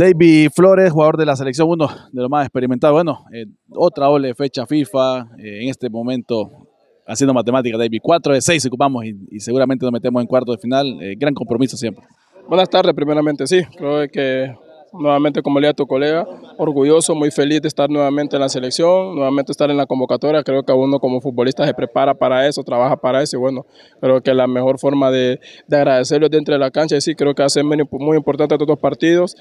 David Flores, jugador de la selección, uno de los más experimentados. Bueno, eh, otra doble fecha FIFA. Eh, en este momento, haciendo matemáticas, David, 4 de 6 ocupamos y, seguramente nos metemos en cuarto de final. Eh, gran compromiso siempre. Buenas tardes, primeramente, sí. Creo que nuevamente como leía tu colega, orgulloso, muy feliz de estar nuevamente en la selección, nuevamente estar en la convocatoria, creo que uno como futbolista se prepara para eso, trabaja para eso y bueno, creo que la mejor forma de, de agradecerlo dentro de la cancha y sí, creo que va a ser muy, muy importante todos los partidos,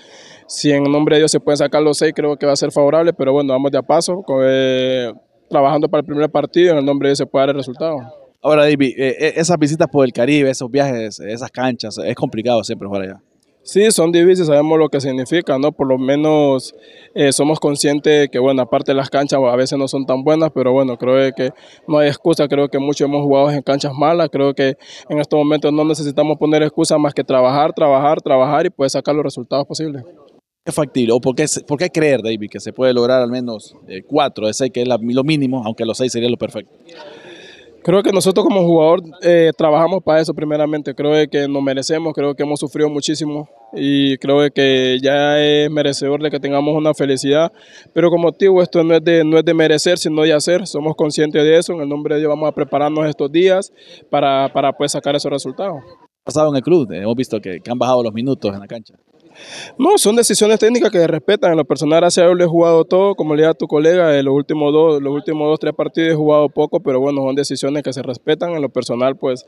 si en nombre de Dios se pueden sacar los seis, creo que va a ser favorable, pero bueno, vamos de a paso, eh, trabajando para el primer partido, en el nombre de Dios se puede dar el resultado. Ahora, David, eh, eh, esas visitas por el Caribe, esos viajes, esas canchas, es complicado siempre fuera allá. Sí, son difíciles, sabemos lo que significa, ¿no? Por lo menos eh, somos conscientes que, bueno, aparte las canchas a veces no son tan buenas, pero bueno, creo que no hay excusa, creo que muchos hemos jugado en canchas malas, creo que en estos momentos no necesitamos poner excusa más que trabajar, trabajar, trabajar y poder sacar los resultados posibles. ¿Es factible? ¿O por qué, creer, David, que se puede lograr al menos eh, cuatro de seis, que es lo mínimo, aunque los seis sería lo perfecto? Creo que nosotros como jugador eh, trabajamos para eso primeramente. Creo que nos merecemos, creo que hemos sufrido muchísimo y creo que ya es merecedor de que tengamos una felicidad. Pero como te esto no es de, no es de merecer, sino de hacer. Somos conscientes de eso. En el nombre de Dios vamos a prepararnos estos días para, para pues, sacar esos resultados. ha pasado en el club? Hemos visto que han bajado los minutos en la cancha. No, son decisiones técnicas que se respetan. En lo personal, hace a he jugado todo. Como le dije tu colega, en los últimos dos, los últimos dos, tres partidos he jugado poco, pero bueno, son decisiones que se respetan. En lo personal, pues,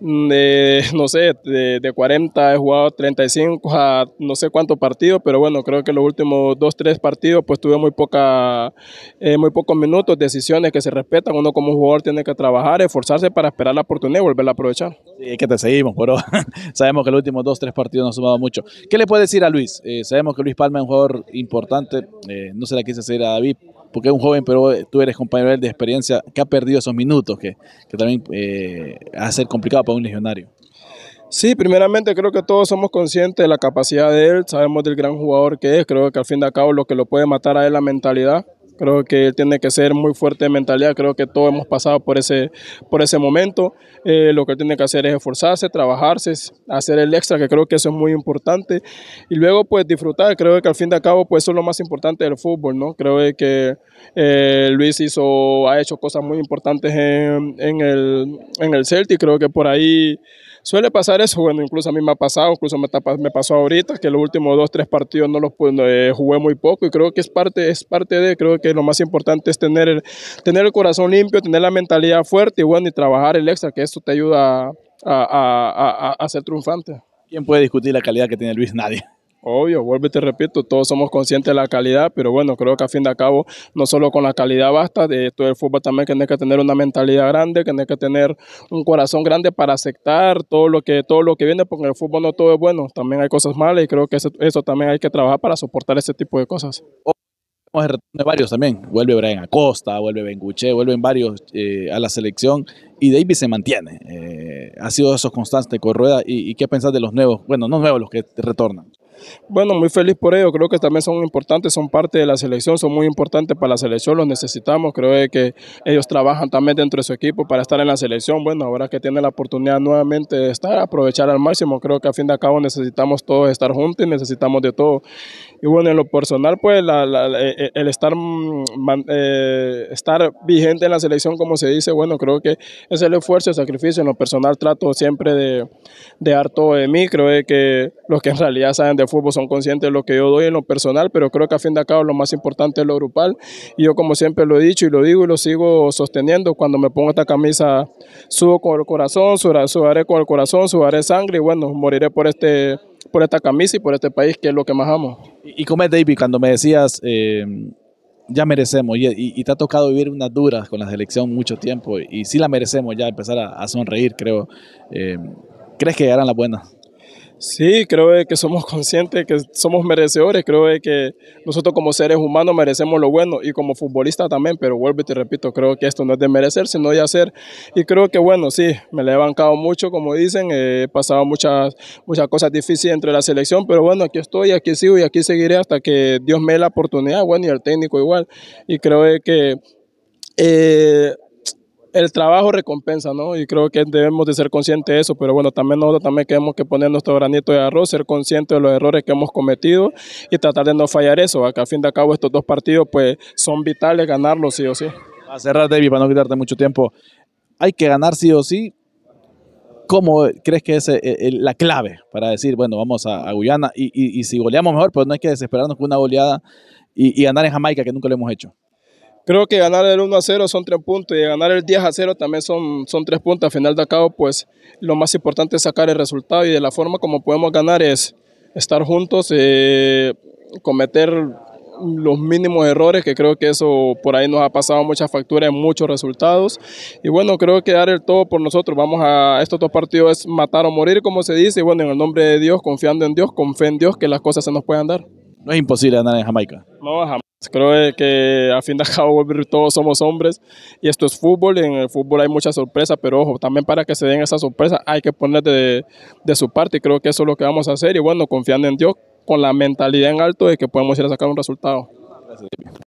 mm, no sé, de, 40 he jugado 35 a no sé cuántos partidos, pero bueno, creo que los últimos dos, tres partidos, pues tuve muy, poca, eh, muy pocos minutos, decisiones que se respetan. Uno como jugador tiene que trabajar, esforzarse para esperar la oportunidad y volverla a aprovechar. Sí, que te seguimos, pero sabemos que los últimos dos, tres partidos no han sumado mucho. ¿Qué le puede decir a Luis? Eh, sabemos que Luis Palma es un jugador importante, eh, no se la quise hacer a David, porque es un joven, pero tú eres compañero de experiencia que ha perdido esos minutos, que, también ha va a ser complicado para un legionario. Sí, primeramente creo que todos somos conscientes de la capacidad de él, sabemos del gran jugador que es, creo que al fin y al cabo lo que lo puede matar a él la mentalidad, Creo que él tiene que ser muy fuerte de mentalidad. Creo que todos hemos pasado por ese, por ese momento. Eh, lo que tiene que hacer es esforzarse, trabajarse, hacer el extra, que creo que eso es muy importante. Y luego, pues, disfrutar. Creo que al fin de cabo, pues, eso es lo más importante del fútbol, ¿no? Creo que eh, Luis hizo, ha hecho cosas muy importantes en, el, en el Celtic. Creo que por ahí... Suele pasar eso, bueno, incluso a mí me ha pasado, incluso me, pasó ahorita, que los últimos dos, tres partidos no los eh, jugué muy poco y creo que es parte, es parte de, creo que lo más importante es tener el, tener el corazón limpio, tener la mentalidad fuerte y bueno, y trabajar el extra, que esto te ayuda a, a ser triunfante. ¿Quién puede discutir la calidad que tiene Luis? Nadie. Obvio, vuelvo y te repito, todos somos conscientes de la calidad, pero bueno, creo que a fin de cabo, no solo con la calidad basta, de esto del fútbol también que que tener una mentalidad grande, que que tener un corazón grande para aceptar todo lo que, todo lo que viene, porque en el fútbol no todo es bueno, también hay cosas malas y creo que eso, también hay que trabajar para soportar ese tipo de cosas. De varios también, vuelve Brian Acosta, vuelve Benguche, vuelven varios eh, a la selección y Davis se mantiene. Eh, ha sido eso constante con Rueda. ¿Y, ¿Y qué pensás de los nuevos? Bueno, no nuevos, los que retornan. Bueno, muy feliz por ello. Creo que también son importantes, son parte de la selección, son muy importantes para la selección, los necesitamos. Creo que ellos trabajan también dentro de su equipo para estar en la selección. Bueno, ahora que tiene la oportunidad nuevamente de estar, aprovechar al máximo. Creo que a fin de cabo necesitamos todos estar juntos necesitamos de todo. Y bueno, en lo personal, pues eh, eh, el estar, mm, eh, estar vigente en la selección, como se dice, bueno, creo que es el esfuerzo, el sacrificio. En lo personal trato siempre de, de dar todo de mí. Creo que los que en realidad saben de fútbol son conscientes de lo que yo doy en lo personal, pero creo que a fin de cabo lo más importante es lo grupal. Y yo como siempre lo he dicho y lo digo y lo sigo sosteniendo, cuando me pongo esta camisa subo con el corazón, subaré con el corazón, subaré sangre y bueno, moriré por este por esta camisa y por este país que es lo que más amo. ¿Y, como es David cuando me decías... Eh, ya merecemos. Y, te ha tocado vivir unas duras con la selección mucho tiempo. Y, si la merecemos ya empezar a, sonreír, creo. Eh, ¿Crees que llegarán las buenas? Sí, creo que somos conscientes que somos merecedores, creo que nosotros como seres humanos merecemos lo bueno y como futbolista también, pero vuelvo y te repito, creo que esto no es de merecer, sino de hacer. Y creo que bueno, sí, me he bancado mucho, como dicen, he pasado muchas, muchas cosas difíciles entre la selección, pero bueno, aquí estoy, aquí sigo y aquí seguiré hasta que Dios me dé la oportunidad, bueno, y el técnico igual. Y creo que... Eh, el trabajo recompensa, ¿no? Y creo que debemos de ser conscientes de eso, pero bueno, también nosotros también tenemos que poner nuestro granito de arroz, ser conscientes de los errores que hemos cometido y tratar de no fallar eso, a fin de cabo estos dos partidos pues son vitales ganarlos sí o sí. A cerrar, David, para no quitarte mucho tiempo, hay que ganar sí o sí. ¿Cómo crees que es eh, eh, la clave para decir, bueno, vamos a, Guyana y, si goleamos mejor, pues no hay que desesperarnos con una goleada y, y ganar en Jamaica, que nunca lo hemos hecho? Creo que ganar el 1 a 0 son tres puntos y ganar el 10 a 0 también son, son tres puntos. Al final de acabo, pues lo más importante es sacar el resultado y de la forma como podemos ganar es estar juntos, eh, cometer los mínimos errores, que creo que eso por ahí nos ha pasado muchas facturas en muchos resultados. Y bueno, creo que dar el todo por nosotros. Vamos a estos dos partidos, es matar o morir, como se dice. Y bueno, en el nombre de Dios, confiando en Dios, con fe en Dios, que las cosas se nos puedan dar no es imposible andar en Jamaica. No, jamás. Creo que a fin de cabo todos somos hombres y esto es fútbol. y En el fútbol hay muchas sorpresas, pero ojo, también para que se den esas sorpresas hay que poner de, su parte y creo que eso es lo que vamos a hacer. Y bueno, confiando en Dios, con la mentalidad en alto de que podemos ir a sacar un resultado.